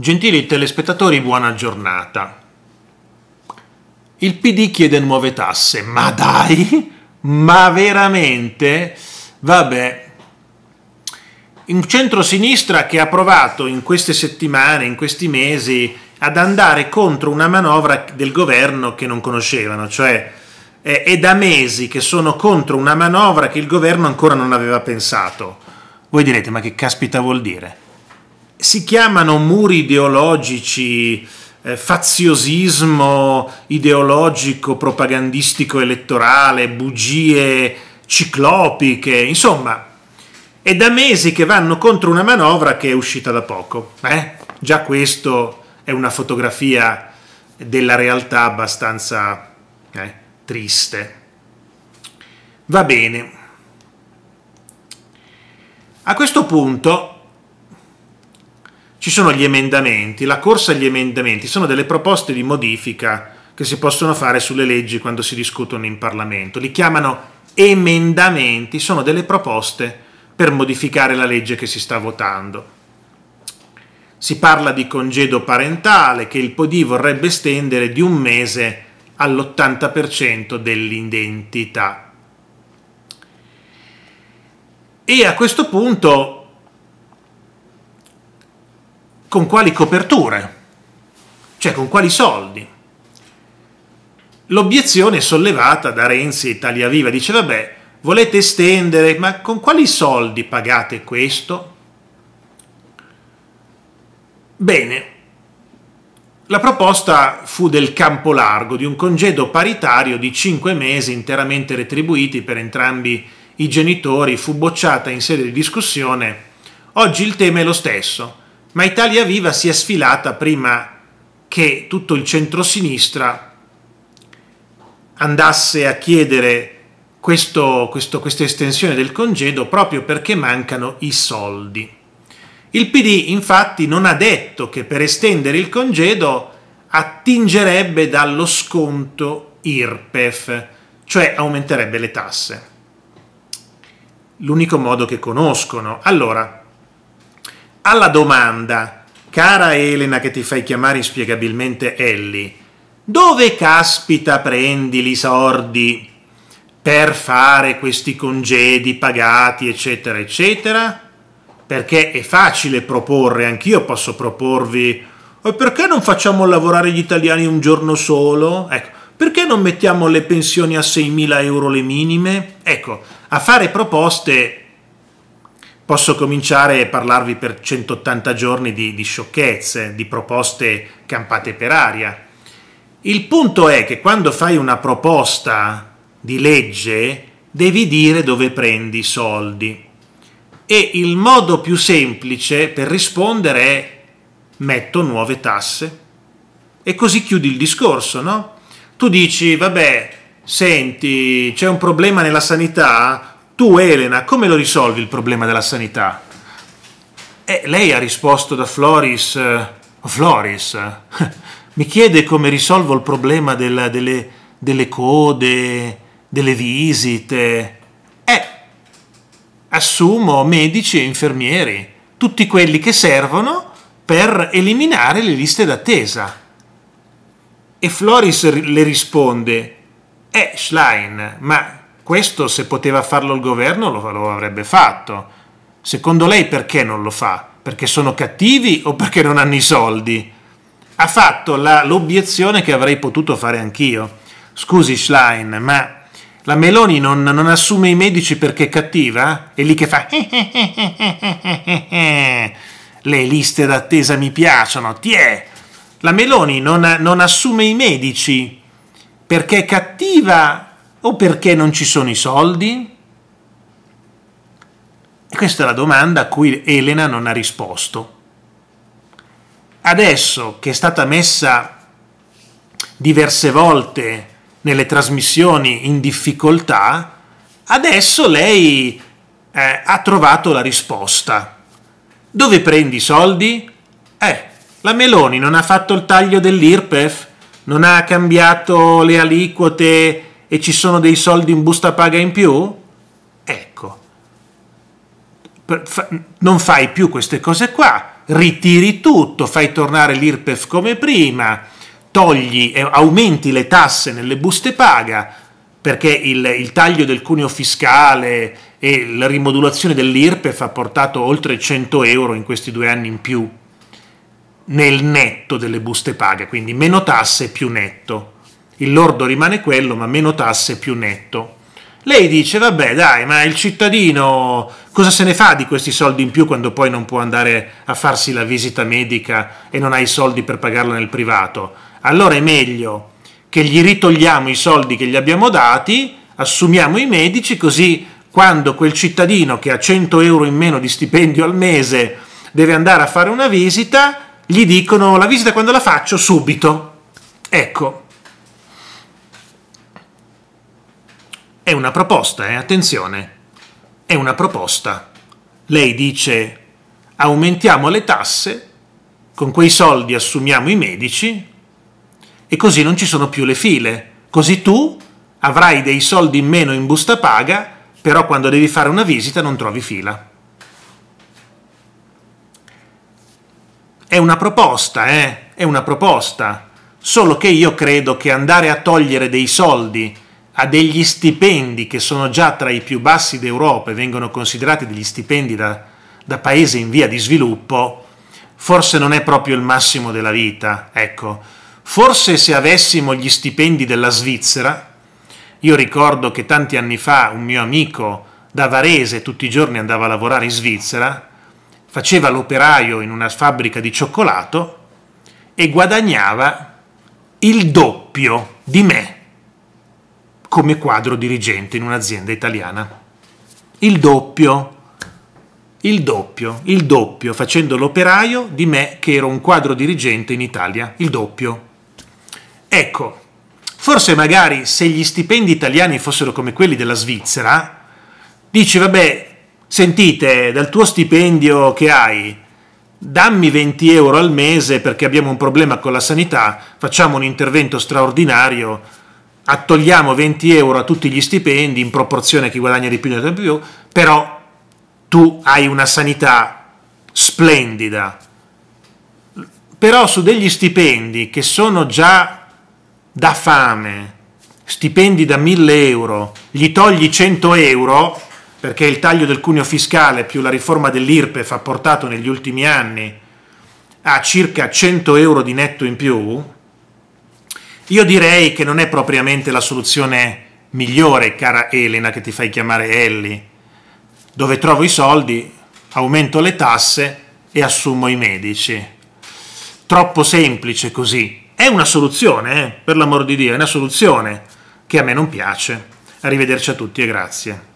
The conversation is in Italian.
Gentili telespettatori, buona giornata. Il PD chiede nuove tasse, ma dai? Ma veramente? Vabbè. Un centrosinistra che ha provato in queste settimane, in questi mesi, ad andare contro una manovra del governo che non conoscevano, cioè è da mesi che sono contro una manovra che il governo ancora non aveva pensato. Voi direte, ma che caspita vuol dire? si chiamano muri ideologici, eh, faziosismo ideologico, propagandistico, elettorale, bugie ciclopiche, insomma, è da mesi che vanno contro una manovra che è uscita da poco. Eh? Già questo è una fotografia della realtà abbastanza eh, triste. Va bene. A questo punto ci sono gli emendamenti, la corsa agli emendamenti sono delle proposte di modifica che si possono fare sulle leggi quando si discutono in Parlamento. Li chiamano emendamenti, sono delle proposte per modificare la legge che si sta votando. Si parla di congedo parentale che il PD vorrebbe estendere di un mese all'80% dell'identità. E a questo punto con quali coperture, cioè con quali soldi. L'obiezione sollevata da Renzi e Italia Viva dice vabbè, volete estendere, ma con quali soldi pagate questo? Bene, la proposta fu del campo largo, di un congedo paritario di 5 mesi interamente retribuiti per entrambi i genitori, fu bocciata in sede di discussione. Oggi il tema è lo stesso, ma Italia Viva si è sfilata prima che tutto il centrosinistra andasse a chiedere questo, questo, questa estensione del congedo proprio perché mancano i soldi. Il PD infatti non ha detto che per estendere il congedo attingerebbe dallo sconto IRPEF, cioè aumenterebbe le tasse. L'unico modo che conoscono. Allora, alla domanda, cara Elena che ti fai chiamare inspiegabilmente Ellie, dove caspita prendi i sordi per fare questi congedi pagati, eccetera, eccetera? Perché è facile proporre, anch'io posso proporvi, e perché non facciamo lavorare gli italiani un giorno solo? Ecco, perché non mettiamo le pensioni a 6.000 euro le minime? Ecco, a fare proposte posso cominciare a parlarvi per 180 giorni di, di sciocchezze, di proposte campate per aria. Il punto è che quando fai una proposta di legge devi dire dove prendi i soldi. E il modo più semplice per rispondere è metto nuove tasse. E così chiudi il discorso, no? Tu dici, vabbè, senti, c'è un problema nella sanità, tu Elena come lo risolvi il problema della sanità? E eh, lei ha risposto da Floris, eh, Floris, eh. mi chiede come risolvo il problema della, delle, delle code, delle visite. Eh, assumo medici e infermieri, tutti quelli che servono per eliminare le liste d'attesa. E Floris le risponde, eh Schlein, ma questo se poteva farlo il governo lo, lo avrebbe fatto. Secondo lei perché non lo fa? Perché sono cattivi o perché non hanno i soldi? Ha fatto l'obiezione che avrei potuto fare anch'io. Scusi Schlein, ma la Meloni non, non, assume i medici perché è cattiva? E lì che fa... Eh, eh, eh, Le liste d'attesa mi piacciono, tiè! La Meloni non, non assume i medici perché è cattiva o perché non ci sono i soldi? E questa è la domanda a cui Elena non ha risposto. Adesso che è stata messa diverse volte nelle trasmissioni in difficoltà, adesso lei eh, ha trovato la risposta. Dove prendi i soldi? Eh, la Meloni non ha fatto il taglio dell'IRPEF, non ha cambiato le aliquote e ci sono dei soldi in busta paga in più? Ecco, non fai più queste cose qua, ritiri tutto, fai tornare l'IRPEF come prima, togli e aumenti le tasse nelle buste paga, perché il, il taglio del cuneo fiscale e la rimodulazione dell'IRPEF ha portato oltre 100 euro in questi due anni in più nel netto delle buste paga, quindi meno tasse più netto il lordo rimane quello, ma meno tasse più netto. Lei dice, vabbè dai, ma il cittadino cosa se ne fa di questi soldi in più quando poi non può andare a farsi la visita medica e non ha i soldi per pagarla nel privato? Allora è meglio che gli ritogliamo i soldi che gli abbiamo dati, assumiamo i medici, così quando quel cittadino che ha 100 euro in meno di stipendio al mese deve andare a fare una visita, gli dicono la visita quando la faccio subito. Ecco, È una proposta, eh? attenzione, è una proposta. Lei dice aumentiamo le tasse, con quei soldi assumiamo i medici e così non ci sono più le file. Così tu avrai dei soldi in meno in busta paga, però quando devi fare una visita non trovi fila. È una proposta, eh? È una proposta. Solo che io credo che andare a togliere dei soldi ha degli stipendi che sono già tra i più bassi d'Europa e vengono considerati degli stipendi da, da paese in via di sviluppo, forse non è proprio il massimo della vita. Ecco, forse se avessimo gli stipendi della Svizzera, io ricordo che tanti anni fa un mio amico da Varese tutti i giorni andava a lavorare in Svizzera, faceva l'operaio in una fabbrica di cioccolato e guadagnava il doppio di me come quadro dirigente in un'azienda italiana. Il doppio, il doppio, il doppio, facendo l'operaio di me che ero un quadro dirigente in Italia, il doppio. Ecco, forse magari se gli stipendi italiani fossero come quelli della Svizzera, dici vabbè, sentite, dal tuo stipendio che hai, dammi 20 euro al mese perché abbiamo un problema con la sanità, facciamo un intervento straordinario togliamo 20 euro a tutti gli stipendi in proporzione a chi guadagna di più e di più, però tu hai una sanità splendida. Però su degli stipendi che sono già da fame, stipendi da 1000 euro, gli togli 100 euro, perché il taglio del cuneo fiscale più la riforma dell'IRPEF ha portato negli ultimi anni a circa 100 euro di netto in più, io direi che non è propriamente la soluzione migliore, cara Elena, che ti fai chiamare Ellie. Dove trovo i soldi, aumento le tasse e assumo i medici. Troppo semplice così. È una soluzione, eh? per l'amor di Dio, è una soluzione che a me non piace. Arrivederci a tutti e grazie.